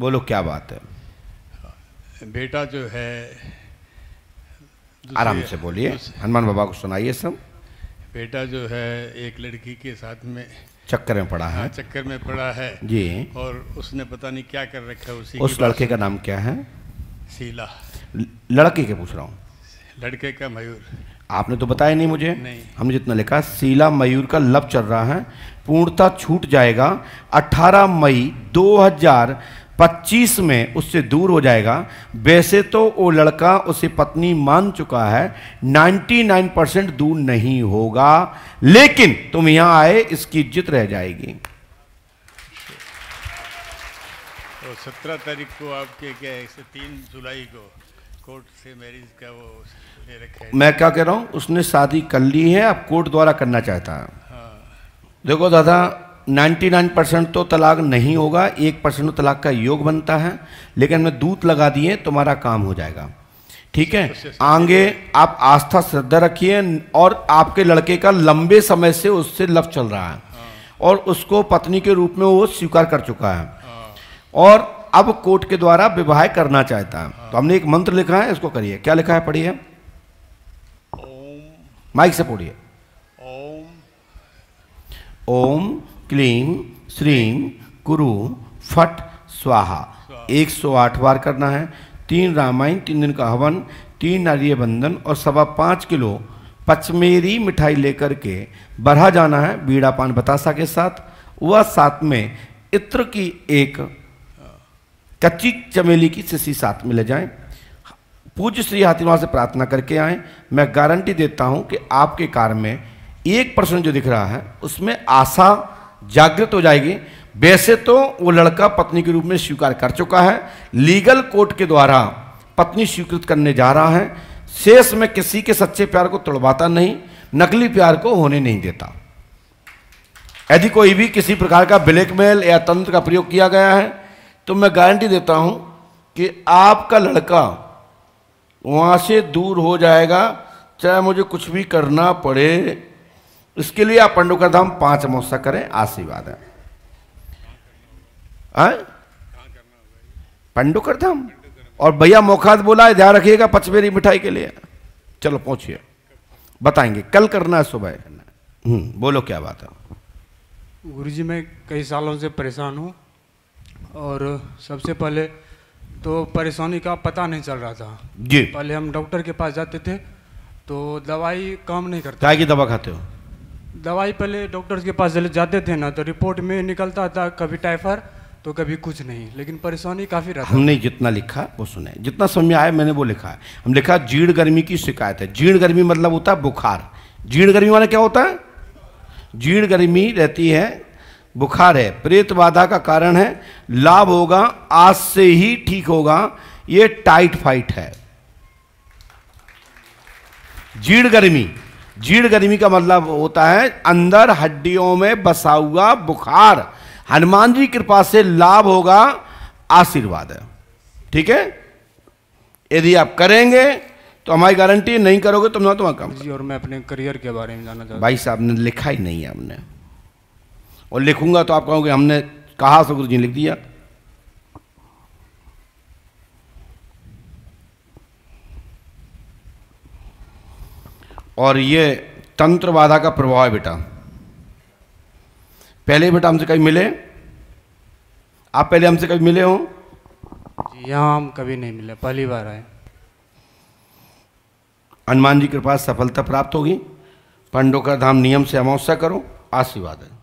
बोलो क्या बात है बेटा जो है आराम से बोलिए हनुमान बाबा को सुनाइए सब बेटा जो है एक लड़की के साथ में चक्कर में पड़ा है हाँ, चक्कर में पड़ा है जी और उसने पता नहीं क्या कर रखा है उसी उस लड़के का नाम क्या है शीला लड़के के पूछ रहा हूँ लड़के का मयूर आपने तो बताया नहीं मुझे नहीं हमने जितना लिखा शीला मयूर का लव चल रहा है पूर्णता छूट जाएगा 18 मई 2000 पच्चीस में उससे दूर हो जाएगा वैसे तो वो लड़का उसे पत्नी मान चुका है नाइन्टी नाइन परसेंट दूर नहीं होगा लेकिन तुम यहां आए इसकी इज्जत रह जाएगी तो सत्रह तारीख को आपके क्या है तीन जुलाई को कोर्ट से मैरिज का वो मैं क्या कह रहा हूँ उसने शादी कर ली है अब कोर्ट द्वारा करना चाहता है हाँ। देखो दादा 99 परसेंट तो तलाक नहीं होगा एक परसेंट तो तलाक का योग बनता है लेकिन मैं दूत लगा दिए तुम्हारा काम हो जाएगा ठीक है आगे आप आस्था श्रद्धा रखिए और आपके लड़के का लंबे समय से उससे लव चल रहा है हाँ। और उसको पत्नी के रूप में वो स्वीकार कर चुका है हाँ। और अब कोर्ट के द्वारा विवाह करना चाहता है हाँ। तो हमने एक मंत्र लिखा है इसको करिए क्या लिखा है पढ़िए माइक से पढ़िए ओम ओम क्लीम श्रीम कुरु फट स्वाहा 108 बार करना है तीन रामायण तीन दिन का हवन तीन नारिय बंधन और सवा पाँच किलो पचमेरी मिठाई लेकर के बढ़ा जाना है बीड़ा पान बतासा के साथ वह साथ में इत्र की एक कच्ची चमेली की सिसी साथ में ले जाएं पूज्य श्री हाथीनवा से प्रार्थना करके आएँ मैं गारंटी देता हूँ कि आपके कार में एक प्रश्न जो दिख रहा है उसमें आशा जागृत हो जाएगी वैसे तो वो लड़का पत्नी के रूप में स्वीकार कर चुका है लीगल कोर्ट के द्वारा पत्नी स्वीकृत करने जा रहा है शेष में किसी के सच्चे प्यार को तोड़वाता नहीं नकली प्यार को होने नहीं देता यदि कोई भी किसी प्रकार का ब्लैकमेल या तंत्र का प्रयोग किया गया है तो मैं गारंटी देता हूं कि आपका लड़का वहां से दूर हो जाएगा चाहे मुझे कुछ भी करना पड़े इसके लिए आप पंडुकर धाम पांच अमोसा करें आशीर्वाद है हाँ? पंडुकर धाम और भैया मोखाद बोला है ध्यान रखिएगा पचमेरी मिठाई के लिए चलो पहुंचिए बताएंगे कल करना है सुबह हम्म बोलो क्या बात है गुरु जी मैं कई सालों से परेशान हूँ और सबसे पहले तो परेशानी का पता नहीं चल रहा था जी पहले हम डॉक्टर के पास जाते थे तो दवाई काम नहीं करता की दवा खाते हो दवाई पहले डॉक्टर के पास जाते थे ना तो रिपोर्ट में निकलता था कभी टाइफर तो कभी कुछ नहीं लेकिन परेशानी काफ़ी रहा हमने जितना लिखा वो सुने जितना समझ में आया मैंने वो लिखा है हम लिखा जीड़ गर्मी की शिकायत है जीड़ गर्मी मतलब होता है बुखार जीड़ गर्मी वाला क्या होता है जीड़ गर्मी रहती है बुखार है प्रेत बाधा का कारण है लाभ होगा आज से ही ठीक होगा ये टाइट फाइट है जीड़ गर्मी जीर्ण गर्मी का मतलब होता है अंदर हड्डियों में बसा हुआ बुखार हनुमान जी कृपा से लाभ होगा आशीर्वाद है ठीक है यदि आप करेंगे तो हमारी गारंटी नहीं करोगे तुम तो ना तुम्हारा काम जी और मैं अपने करियर के बारे में जानना भाई साहब ने लिखा ही नहीं है हमने और लिखूंगा तो आप कहोगे हमने कहा सुगुरु जी लिख दिया और ये तंत्रवादा का प्रभाव है बेटा पहले बेटा हमसे कभी मिले आप पहले हमसे कभी मिले हो जी यहाँ हम कभी नहीं मिले पहली बार आए हनुमान जी कृपा सफलता प्राप्त होगी पंडो का धाम नियम से अमावस्या करो आशीर्वाद है